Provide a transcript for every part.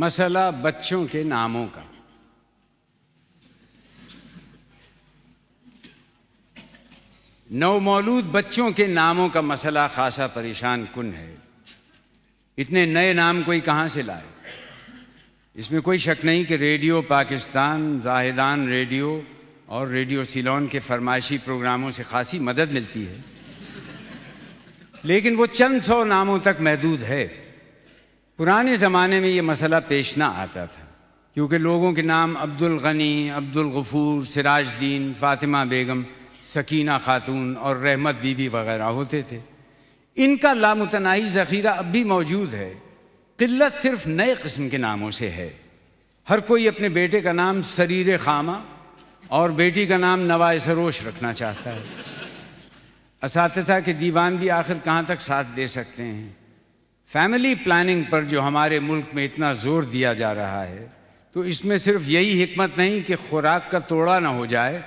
मसला बच्चों के नामों का नवमौलूद बच्चों के नामों का मसला खासा परेशान कुन है इतने नए नाम कोई कहाँ से लाए इसमें कोई शक नहीं कि रेडियो पाकिस्तान जाहिदान रेडियो और रेडियो सिलोन के फरमाइशी प्रोग्रामों से खासी मदद मिलती है लेकिन वो चंद सौ नामों तक महदूद है पुराने ज़माने में ये मसला पेश ना आता था क्योंकि लोगों के नाम अब्दुल गनी अब्दुल गफूर सिराजद्दीन फातिमा बेगम सकीना खातून और रहमत बीबी वगैरह होते थे इनका लामतनाही ज़ख़ीरा अब भी मौजूद है किल्लत सिर्फ नए किस्म के नामों से है हर कोई अपने बेटे का नाम सरीर खामा और बेटी का नाम नवाए सरोश रखना चाहता है इस के दीवान भी आखिर कहाँ तक साथ दे सकते हैं फैमिली प्लानिंग पर जो हमारे मुल्क में इतना जोर दिया जा रहा है तो इसमें सिर्फ यही हिकमत नहीं कि खुराक का तोड़ा ना हो जाए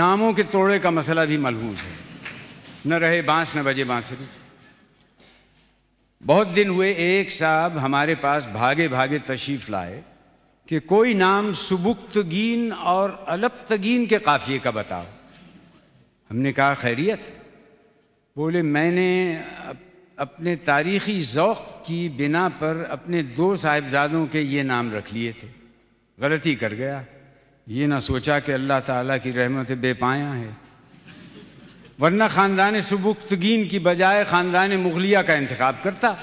नामों के तोड़े का मसला भी मलहूज है न रहे बांस न बजे बांसुरी बहुत दिन हुए एक साहब हमारे पास भागे भागे तशरीफ लाए कि कोई नाम सुबुक्तगीन और अलपतगीन के काफ़िए का बताओ हमने कहा खैरियत बोले मैंने अपने तारीख़ी ओक़ की बिना पर अपने दो साहिबजादों के ये नाम रख लिए थे गलती कर गया ये ना सोचा कि अल्लाह ताला की रहमत बेपाया है वरना ख़ानदान सबुख्तगीन की बजाय ख़ानदान मुगलिया का इंतखब करता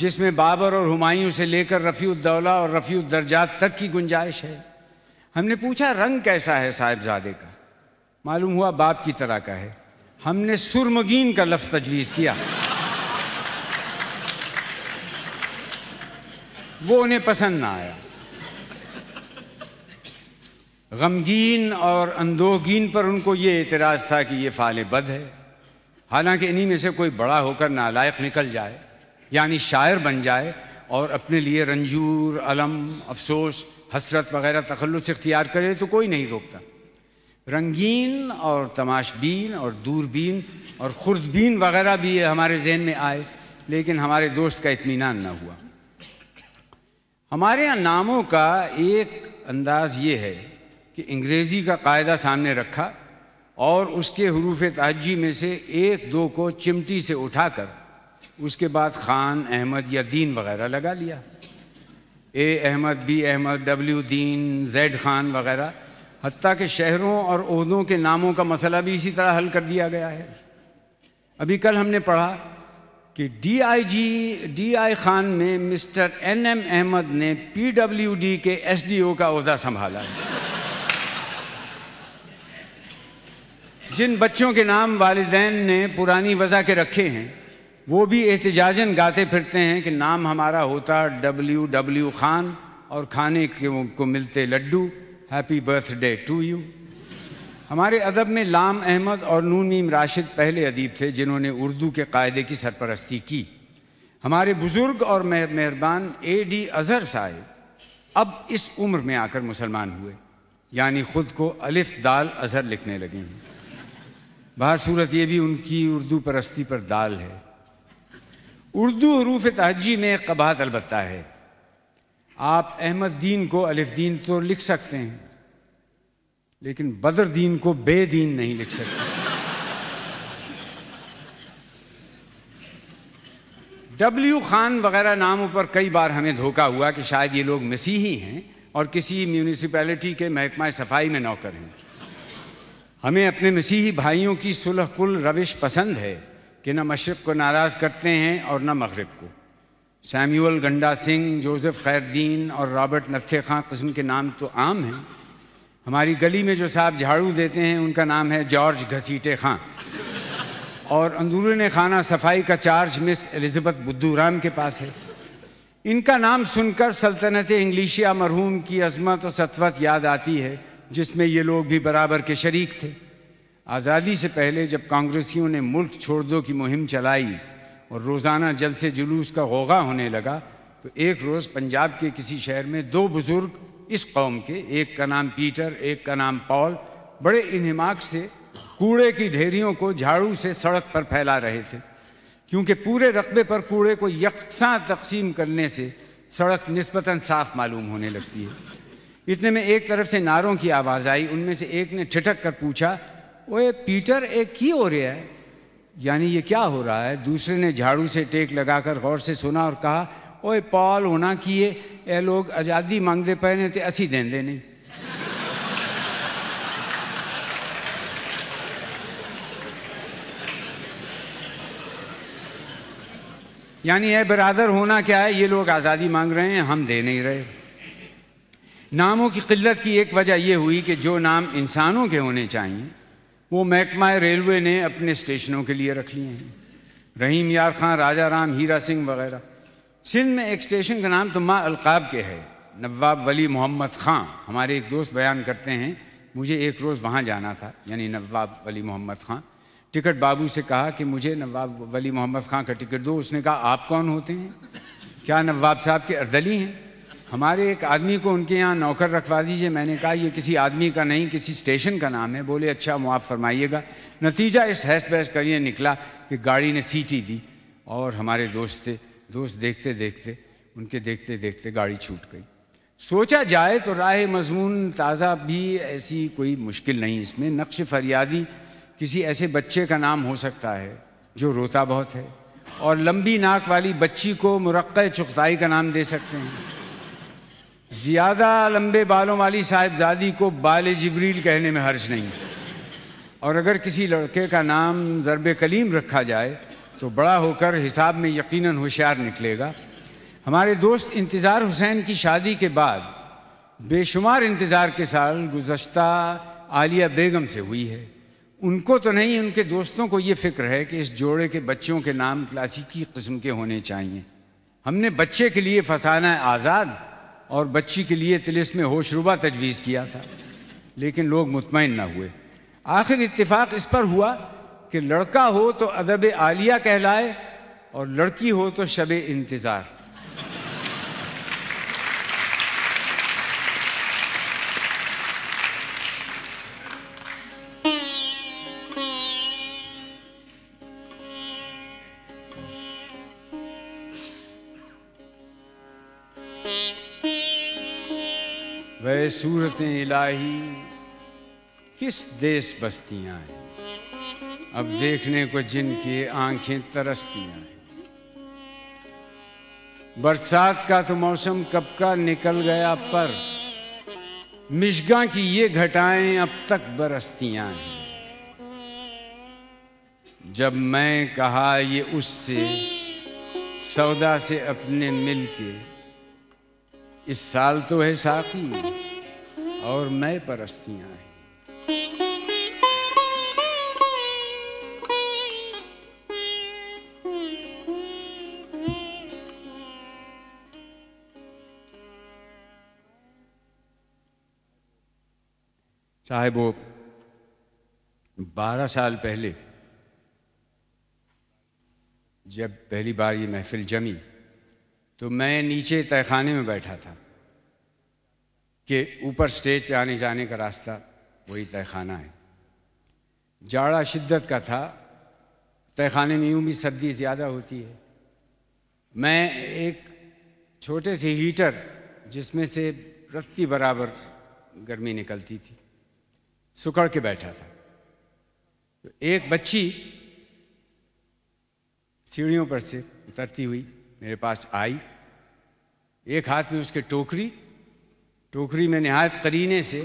जिसमें बाबर और हुमायूं से लेकर रफ़ीउद्दौला और रफ़ीउद्दरजात तक की गुंजाइश है हमने पूछा रंग कैसा है साहिबजादे का मालूम हुआ बाप की तरह का है हमने सुरमगीन का लफ्ज़ तजवीज़ किया वो उन्हें पसंद ना आया गमगीन और अंदोहगीन पर उनको ये एतराज़ था कि ये फ़ाल बद है हालांकि इन्हीं में से कोई बड़ा होकर नालायक निकल जाए यानी शायर बन जाए और अपने लिए रंजूर अलम अफसोस हसरत वगैरह तखलुस इख्तियार करे तो कोई नहीं रोकता रंगीन और तमाशबीन और दूरबीन और खुर्दबीन वगैरह भी हमारे जहन में आए लेकिन हमारे दोस्त का इतमान ना हुआ हमारे यहाँ नामों का एक अंदाज ये है कि अंग्रेज़ी का कायदा सामने रखा और उसके हरूफ ताजी में से एक दो को चिमटी से उठाकर उसके बाद ख़ान अहमद या दीन वगैरह लगा लिया A Ahmed B Ahmed W Deen Zaid Khan वगैरह हती के शहरों और उहदों के नामों का मसला भी इसी तरह हल कर दिया गया है अभी कल हमने पढ़ा कि डीआईजी डीआई खान में मिस्टर एनएम अहमद ने पीडब्ल्यूडी के एसडीओ का अहदा संभाला है जिन बच्चों के नाम वालदेन ने पुरानी वजह के रखे हैं वो भी एहतजाजन गाते फिरते हैं कि नाम हमारा होता डब्ल्यू डब्ल्यू खान और खाने के को मिलते लड्डू हैप्पी बर्थडे टू यू हमारे अदब में लाम अहमद और नून मीम राशिद पहले अदीब थे जिन्होंने उर्दू के कायदे की सरपरस्ती की हमारे बुज़ुर्ग और मेहरबान ए डी अज़हर साहेब अब इस उम्र में आकर मुसलमान हुए यानी ख़ुद को अलिफ दाल अज़हर लिखने लगे हैं बाहर सूरत ये भी उनकी उर्दू परस्ती पर दाल है उर्दू हरूफ तहजी में कबात अलबत्ता है आप अहमद दीन को अलिफ दीन तो लिख सकते हैं लेकिन बदरदीन को बेदीन नहीं लिख सकते डब्ल्यू खान वगैरह नामों पर कई बार हमें धोखा हुआ कि शायद ये लोग मसीही हैं और किसी म्यूनिसिपैलिटी के महकमा सफाई में नौकर हैं हमें अपने मसीही भाइयों की सुलह कुल रविश पसंद है कि न मशरक़ को नाराज़ करते हैं और न मगरब को सैमुअल गंडा सिंह जोसेफ खैरदीन और रॉबर्ट नत्थे खां किस्म के नाम तो आम हैं हमारी गली में जो साहब झाड़ू देते हैं उनका नाम है जॉर्ज घसीटे खां और अंदरून खाना सफाई का चार्ज मिस एलिजबथ बुद्धूराम के पास है इनका नाम सुनकर सल्तनत इंग्लिशिया मरहूम की अजमत और सतवत याद आती है जिसमें ये लोग भी बराबर के शरीक थे आज़ादी से पहले जब कांग्रेसियों ने मुल्क छोड़ दो की मुहिम चलाई और रोज़ाना जलसे जुलूस का गोगा होने लगा तो एक रोज़ पंजाब के किसी शहर में दो बुज़ुर्ग इस कौम के एक का नाम पीटर एक का नाम पॉल बड़े इनहमाक से कूड़े की ढेरियों को झाड़ू से सड़क पर फैला रहे थे क्योंकि पूरे रकबे पर कूड़े को यकसा तकसीम करने से सड़क नस्बता साफ मालूम होने लगती है इतने में एक तरफ से नारों की आवाज़ आई उनमें से एक ने ठिठक कर पूछा ओए पीटर एक की हो रहा है यानी ये क्या हो रहा है दूसरे ने झाड़ू से टेक लगाकर गौर से सुना और कहा ओए पॉल होना किए लोग आज़ादी ਆਜ਼ਾਦੀ ਮੰਗਦੇ पे तो ਤੇ ਅਸੀਂ ਦਿੰਦੇ ਨਹੀਂ यानी ये बरदर होना क्या है ये लोग आज़ादी मांग रहे हैं हम दे नहीं रहे नामों की किल्लत की एक वजह यह हुई कि जो नाम इंसानों के होने चाहिए वो महकमा रेलवे ने अपने स्टेशनों के लिए रख लिए हैं रहीम यार खां राजा राम हीरा सिंह वगैरह सिंध में एक स्टेशन का नाम तो माँ अलकाब के है नवाब वली मोहम्मद ख़ां हमारे एक दोस्त बयान करते हैं मुझे एक रोज़ वहाँ जाना था यानी नवाब वली मोहम्मद ख़ां टिकट बाबू से कहा कि मुझे नवाब वली मोहम्मद ख़ां का टिकट दो उसने कहा आप कौन होते हैं क्या नवाब साहब के अर्दली हैं हमारे एक आदमी को उनके यहाँ नौकर रखवा दीजिए मैंने कहा ये किसी आदमी का नहीं किसी स्टेशन का नाम है बोले अच्छा मुआफ़ फरमाइएगा नतीजा इस हैस बहस करिए निकला कि गाड़ी ने सीटी दी और हमारे दोस्त थे दोस्त देखते देखते उनके देखते देखते गाड़ी छूट गई सोचा जाए तो राह मजमून ताज़ा भी ऐसी कोई मुश्किल नहीं इसमें नक्श फरियादी किसी ऐसे बच्चे का नाम हो सकता है जो रोता बहुत है और लंबी नाक वाली बच्ची को मुरक् चुगताई का नाम दे सकते हैं ज़्यादा लंबे बालों वाली साहिबजादी को बाल जबरील कहने में हर्ज नहीं और अगर किसी लड़के का नाम ज़रब कलीम रखा जाए तो बड़ा होकर हिसाब में यकीनन होशियार निकलेगा हमारे दोस्त इंतज़ार हुसैन की शादी के बाद बेशुमार इंतज़ार के साल गुज्त आलिया बेगम से हुई है उनको तो नहीं उनके दोस्तों को ये फ़िक्र है कि इस जोड़े के बच्चों के नाम क्लासिकी किस्म के होने चाहिए हमने बच्चे के लिए फसाना आज़ाद और बच्ची के लिए तिलिस में होशरुबा तजवीज़ किया था लेकिन लोग मुतमिन ना हुए आखिर इतफाक़ इस पर हुआ कि लड़का हो तो अदब आलिया कहलाए और लड़की हो तो शब इंतज़ार वह सूरत इलाही किस देश बस्तियां हैं अब देखने को जिनकी आंखें तरसती हैं बरसात का तो मौसम कब का निकल गया पर मिशगा की ये घटाएं अब तक बरसतियां हैं जब मैं कहा ये उससे सौदा से अपने मिल के इस साल तो है साकी और मैं परस्तियां चाहे वो बारह साल पहले जब पहली बार ये महफिल जमी तो मैं नीचे तहखाने में बैठा था कि ऊपर स्टेज पे आने जाने का रास्ता वही तहखाना है जाड़ा शिद्दत का था तहखाने में यूँ भी सर्दी ज़्यादा होती है मैं एक छोटे से हीटर जिसमें से रत्ती बराबर गर्मी निकलती थी सुकड़ के बैठा था तो एक बच्ची सीढ़ियों पर से उतरती हुई मेरे पास आई एक हाथ में उसके टोकरी टोकरी में नहायत करीने से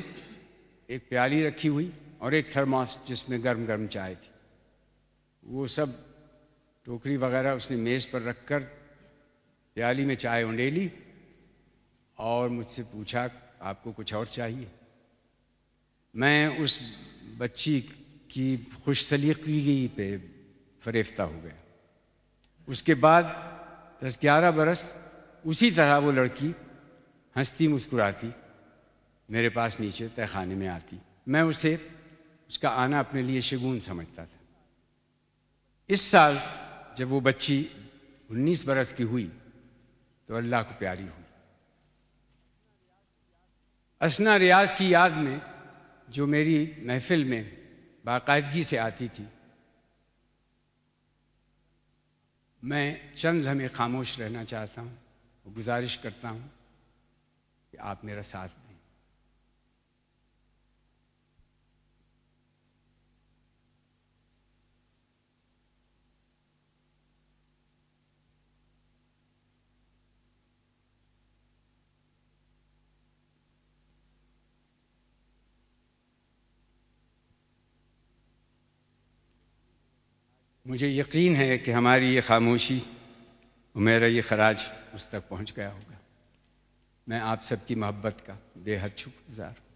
एक प्याली रखी हुई और एक थर्मास जिसमें गर्म गर्म चाय थी वो सब टोकरी वगैरह उसने मेज़ पर रखकर प्याली में चाय उंडेली और मुझसे पूछा आपको कुछ और चाहिए मैं उस बच्ची की खुश सलीकी पे फरेफ्ता हो गया उसके बाद दस ग्यारह बरस उसी तरह वो लड़की हंसती मुस्कुराती मेरे पास नीचे तहखाने में आती मैं उसे उसका आना अपने लिए शगुन समझता था इस साल जब वो बच्ची 19 बरस की हुई तो अल्लाह को प्यारी हुई असना रियाज की याद में जो मेरी महफिल में बाकायदगी से आती थी मैं चंद हमें खामोश रहना चाहता हूँ गुजारिश करता हूँ कि आप मेरा साथ दें मुझे यकीन है कि हमारी ये खामोशी और मेरा ये खराज उस तक पहुंच गया होगा मैं आप सबकी मोहब्बत का बेहद शुक्रगुजार हूँ